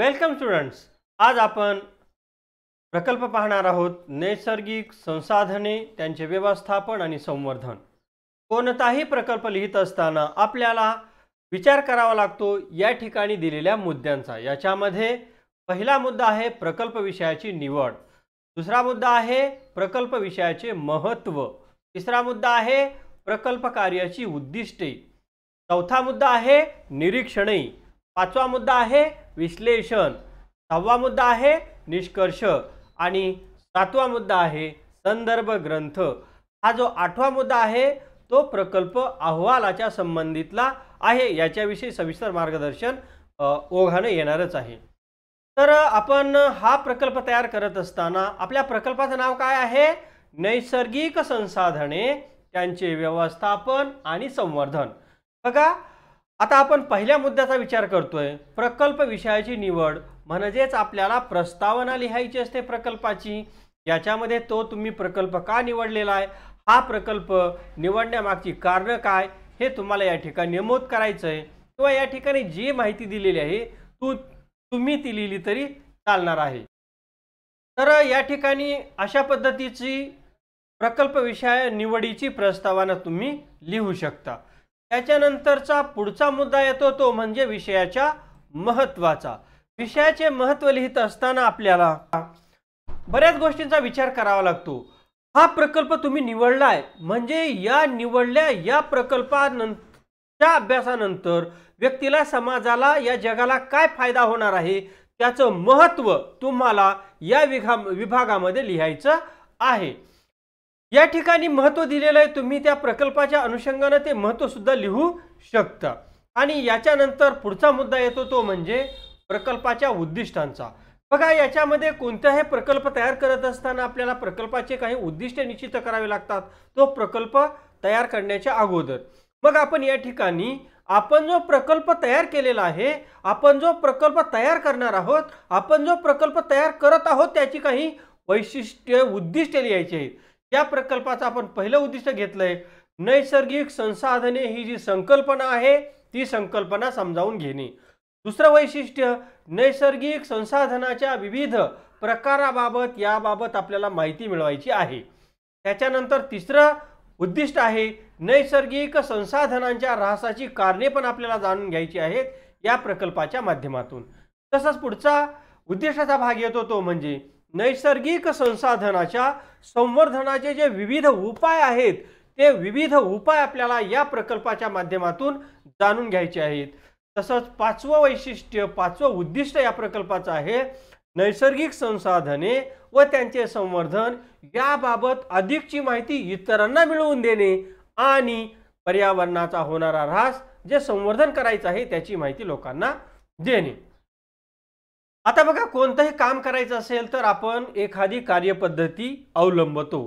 welcome students आज आपण प्रकल्प पाहणार आहोत नैसर्गिक संसाधने त्यांचे व्यवस्थापन आणि संवर्धन कोणताही प्रकल्प लिहित असताना आपल्याला विचार करावा लागतो या ठिकाणी दिलेल्या मुद्द्यांचा याच्यामध्ये पहिला मुद्दा आहे प्रकल्प विषयाची निवड दुसरा मुद्दा आहे प्रकल्प विषयाचे महत्त्व तिसरा मुद्दा आहे प्रकल्प कार्याची उद्दिष्टे चौथा मुद्दा आहे निरीक्षणे पाचवा मुद्दा आहे विश्लेषण सहावा मुद्दा आहे निष्कर्ष आणि सातवा मुद्दा आहे संदर्भ ग्रंथ हा जो आठवा मुद्दा आहे तो प्रकल्प अहवालाच्या संबंधितला आहे याच्याविषयी सविस्तर मार्गदर्शन ओघानं येणारच आहे तर आपण हा प्रकल्प तयार करत असताना आपल्या प्रकल्पाचं नाव काय आहे नैसर्गिक संसाधने त्यांचे व्यवस्थापन आणि संवर्धन बघा आता आपण पहिल्या मुद्द्याचा विचार करतोय प्रकल्प विषयाची निवड म्हणजेच आपल्याला प्रस्तावना लिहायची असते प्रकल्पाची याच्यामध्ये तो तुम्ही प्रकल्प का निवडलेला आहे हा प्रकल्प निवडण्यामागची कारण काय हे तुम्हाला या ठिकाणी नमूद करायचं आहे किंवा या ठिकाणी जी माहिती दिलेली आहे तू तुम्ही ती लिहिली तरी चालणार आहे तर या ठिकाणी अशा पद्धतीची प्रकल्प विषय निवडीची प्रस्तावना तुम्ही लिहू शकता त्याच्यानंतरचा पुढचा मुद्दा येतो तो म्हणजे विषयाच्या महत्वाचा विषयाचे महत्व लिहित असताना आपल्याला बऱ्याच गोष्टींचा विचार करावा लागतो हा प्रकल्प तुम्ही निवडला आहे म्हणजे या निवडल्या या प्रकल्पानंतरच्या अभ्यासानंतर व्यक्तीला समाजाला या जगाला काय फायदा होणार आहे त्याचं महत्त्व तुम्हाला या विघा विभागामध्ये लिहायचं आहे या ठिकाणी महत्त्व दिलेलं आहे तुम्ही त्या प्रकल्पाच्या अनुषंगाने ते महत्त्वसुद्धा लिहू शकता आणि याच्यानंतर पुढचा मुद्दा येतो तो म्हणजे प्रकल्पाच्या उद्दिष्टांचा बघा याच्यामध्ये कोणत्याही प्रकल्प तयार करत असताना आपल्याला प्रकल्पाचे काही उद्दिष्ट निश्चित करावे लागतात तो प्रकल्प तयार करण्याच्या अगोदर मग आपण या ठिकाणी आपण जो प्रकल्प तयार केलेला आहे आपण जो प्रकल्प तयार करणार आहोत आपण जो प्रकल्प तयार करत आहोत त्याची काही वैशिष्ट्य उद्दिष्ट लिहायची आहेत या प्रकल्पाचं आपण पहिलं उद्दिष्ट घेतलंय नैसर्गिक संसाधने ही जी संकल्पना आहे ती संकल्पना समजावून घेणे दुसरं वैशिष्ट्य नैसर्गिक संसाधनाच्या विविध प्रकाराबाबत याबाबत आपल्याला माहिती मिळवायची आहे त्याच्यानंतर तिसरं उद्दिष्ट आहे नैसर्गिक संसाधनांच्या ऱ्हासाची कारणे पण आपल्याला जाणून घ्यायची आहेत या प्रकल्पाच्या माध्यमातून तसंच पुढचा उद्दिष्टाचा भाग येतो तो म्हणजे नैसर्गिक संसाधनाच्या संवर्धनाचे जे विविध उपाय आहेत ते विविध उपाय आपल्याला या प्रकल्पाच्या माध्यमातून जाणून घ्यायचे आहेत तसंच पाचवं वैशिष्ट्य पाचवं उद्दिष्ट या प्रकल्पाचं आहे नैसर्गिक संसाधने व त्यांचे संवर्धन याबाबत अधिकची माहिती इतरांना मिळवून देणे आणि पर्यावरणाचा होणारा ऱ्हास जे संवर्धन करायचं आहे त्याची माहिती लोकांना देणे आता बघा कोणतंही काम करायचं असेल तर आपण एखादी कार्यपद्धती अवलंबतो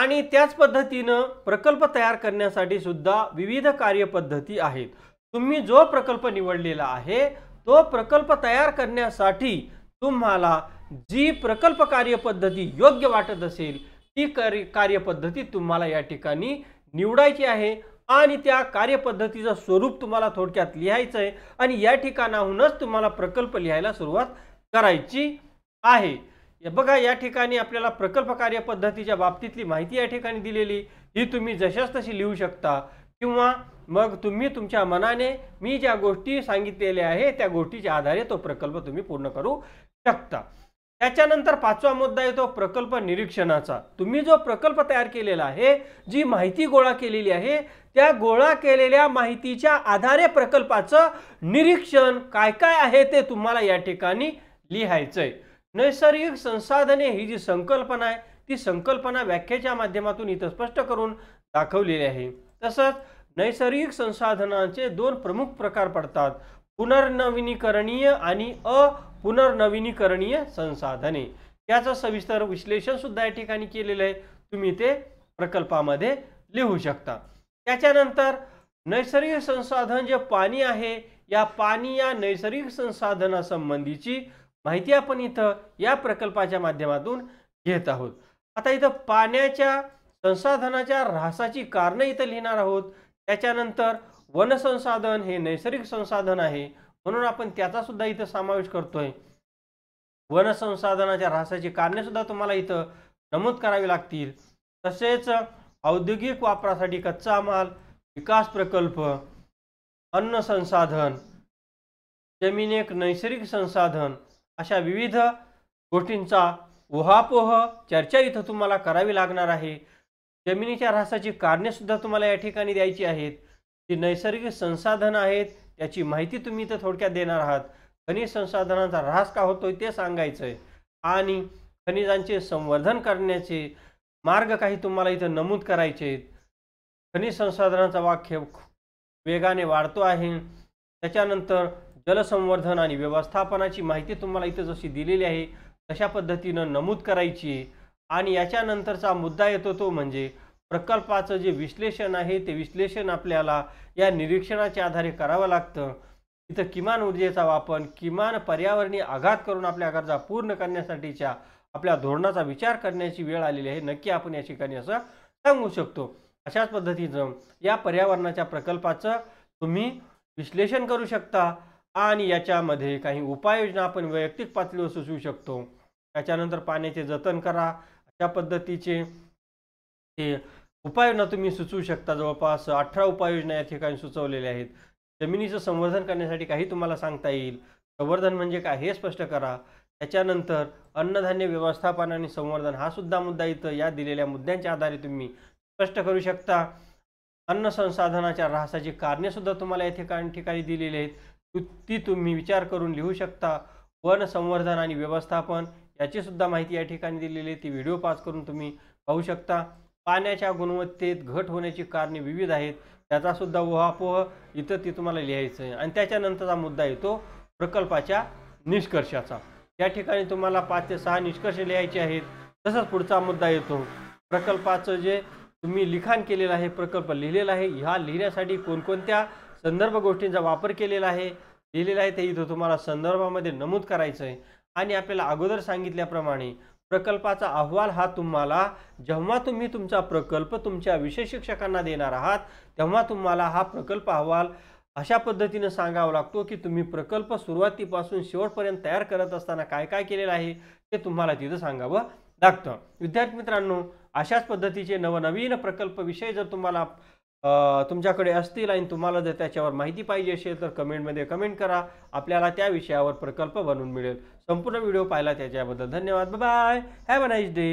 आणि त्याच पद्धतीनं प्रकल्प तयार करण्यासाठी सुद्धा विविध कार्यपद्धती आहेत तुम्ही जो प्रकल्प निवडलेला आहे तो प्रकल्प तयार करण्यासाठी तुम्हाला जी प्रकल्प कार्यपद्धती योग्य वाटत असेल ती कार्य कार्यपद्धती तुम्हाला या ठिकाणी निवडायची आहे आणि त्या कार्यपद्धतीचं स्वरूप तुम्हाला थोडक्यात लिहायचं आहे आणि या ठिकाणाहूनच तुम्हाला प्रकल्प लिहायला सुरुवात करायची आहे बघा या ठिकाणी आपल्याला प्रकल्प कार्यपद्धतीच्या बाबतीतली माहिती या ठिकाणी दिलेली ही तुम्ही जशाच तशी लिहू शकता किंवा मग तुम्ही तुमच्या मनाने मी ज्या गोष्टी सांगितलेल्या आहे त्या गोष्टीच्या आधारे तो प्रकल्प तुम्ही पूर्ण करू शकता त्याच्यानंतर पाचवा मुद्दा येतो प्रकल्प निरीक्षणाचा तुम्ही जो प्रकल्प तयार केलेला आहे जी माहिती गोळा केलेली आहे त्या गोळा केलेल्या माहितीच्या आधारे प्रकल्पाचं निरीक्षण काय काय आहे ते तुम्हाला या ठिकाणी लिहायचंय नैसर्गिक संसाधने ही जी संकल्पना आहे ती संकल्पना व्याख्याच्या माध्यमातून इथं स्पष्ट करून दाखवलेली आहे तसंच नैसर्गिक संसाधनांचे दोन प्रमुख प्रकार पडतात पुनर्नवीनीकरणीय आणि अ पुनर्नवीनीकरणीय संसाधने याचं सविस्तर विश्लेषण सुद्धा या ठिकाणी केलेलं आहे तुम्ही ते प्रकल्पामध्ये लिहू शकता त्याच्यानंतर नैसर्गिक संसाधन जे पाणी आहे या पाणी या नैसर्गिक संसाधनासंबंधीची माहिती आपण इथं या प्रकल्पाच्या माध्यमातून घेत आहोत आता इथं पाण्याच्या संसाधनाच्या ऱ्हासाची कारणं इथं लिहिणार आहोत त्याच्यानंतर वनसंसाधन हे नैसर्गिक संसाधन आहे म्हणून आपण त्याचा सुद्धा इथं समावेश करतोय वनसंसाधनाच्या ऱ्हासाची कारणे सुद्धा तुम्हाला इथं नमूद करावी लागतील तसेच औद्योगिक वापरासाठी कच्चा माल विकास प्रकल्प अन्न संसाधन एक नैसर्गिक संसाधन अशा विविध गोष्टींचा उहापोह चर्चा इथं तुम्हाला करावी लागणार आहे जमिनीच्या ऱ्हासाची सुद्धा तुम्हाला या ठिकाणी द्यायची आहेत जी नैसर्गिक संसाधन आहेत याची माहिती तुम्ही इथं थोडक्यात देणार आहात खनिज संसाधनांचा ऱ्हास का होतोय ते सांगायचं आहे आणि खनिजांचे संवर्धन करण्याचे मार्ग काही तुम्हाला इथं नमूद करायचे आहेत खनिज संसाधनांचा वाक्य वेगाने वाढतो आहे त्याच्यानंतर जलसंवर्धन आणि व्यवस्थापनाची माहिती तुम्हाला इथं जशी दिलेली आहे तशा पद्धतीनं नमूद करायची आणि याच्यानंतरचा मुद्दा येतो तो म्हणजे प्रकल्पाचं जे विश्लेषण आहे ते विश्लेषण आपल्याला या निरीक्षणाच्या आधारे करावं लागतं इथं किमान ऊर्जेचा वापर किमान पर्यावरणीय आघात करून आपल्या गरजा पूर्ण करण्यासाठीच्या आपल्या धोरणाचा विचार करण्याची वेळ आलेली आहे नक्की आपण या ठिकाणी असं सांगू शकतो अशाच पद्धतीचं या पर्यावरणाच्या प्रकल्पाचं तुम्ही विश्लेषण करू शकता आणि याच्यामध्ये काही उपाययोजना आपण वैयक्तिक पातळीवर सुचवू शकतो त्याच्यानंतर पाण्याचे जतन करा अशा पद्धतीचे ते उपाययोजना तुम्ही सुचवू शकता जवळपास अठरा उपाययोजना या ठिकाणी सुचवलेल्या आहेत जमिनीचं संवर्धन करण्यासाठी काही तुम्हाला सांगता येईल संवर्धन म्हणजे काय हे स्पष्ट करा त्याच्यानंतर अन्नधान्य व्यवस्थापन आणि संवर्धन हा सुद्धा मुद्दा इथं या दिलेल्या मुद्द्यांच्या आधारे तुम्ही स्पष्ट करू शकता अन्न संसाधनाच्या कारणे सुद्धा तुम्हाला या ठिकाणी ठिकाणी दिलेली आहेत ती तुम्ही विचार करून लिहू शकता वन संवर्धन आणि व्यवस्थापन याची सुद्धा माहिती या ठिकाणी दिलेली आहे ती व्हिडिओ पास करून तुम्ही पाहू शकता पाण्याच्या गुणवत्तेत घट होण्याची कारणे विविध आहेत त्याचासुद्धा ओहापोह इथं ती तुम्हाला लिहायचं आहे आणि त्याच्यानंतरचा मुद्दा येतो प्रकल्पाच्या निष्कर्षाचा या ठिकाणी तुम्हाला पाच ते सहा निष्कर्ष लिहायचे आहेत तसंच पुढचा मुद्दा येतो प्रकल्पाचं जे तुम्ही लिखाण केलेलं आहे प्रकल्प लिहिलेला आहे ह्या लिहिण्यासाठी कोणकोणत्या संदर्भ गोष्टींचा वापर केलेला आहे लिहिलेलं आहे ते इथं तुम्हाला संदर्भामध्ये नमूद करायचं आहे आणि आपल्याला अगोदर सांगितल्याप्रमाणे प्रकल्पाचा अहवाल हा तुम्हाला जेव्हा तुम्ही तुमचा प्रकल्प तुमच्या विषय शिक्षकांना देणार आहात तेव्हा तुम्हाला हा प्रकल्प अहवाल अशा पद्धतीनं सांगावा लागतो की तुम्ही प्रकल्प सुरुवातीपासून शेवटपर्यंत तयार करत असताना काय काय केलेलं आहे ते तुम्हाला तिथं सांगावं लागतं विद्यार्थी मित्रांनो अशाच पद्धतीचे नवनवीन प्रकल्प विषय जर तुम्हाला तुमच्याकडे असतील आणि तुम्हाला जर त्याच्यावर माहिती पाहिजे असेल तर कमेंटमध्ये कमेंट करा आपल्याला त्या विषयावर प्रकल्प बनवून मिळेल संपूर्ण व्हिडिओ पाहिला त्याच्याबद्दल धन्यवाद bye have a nice day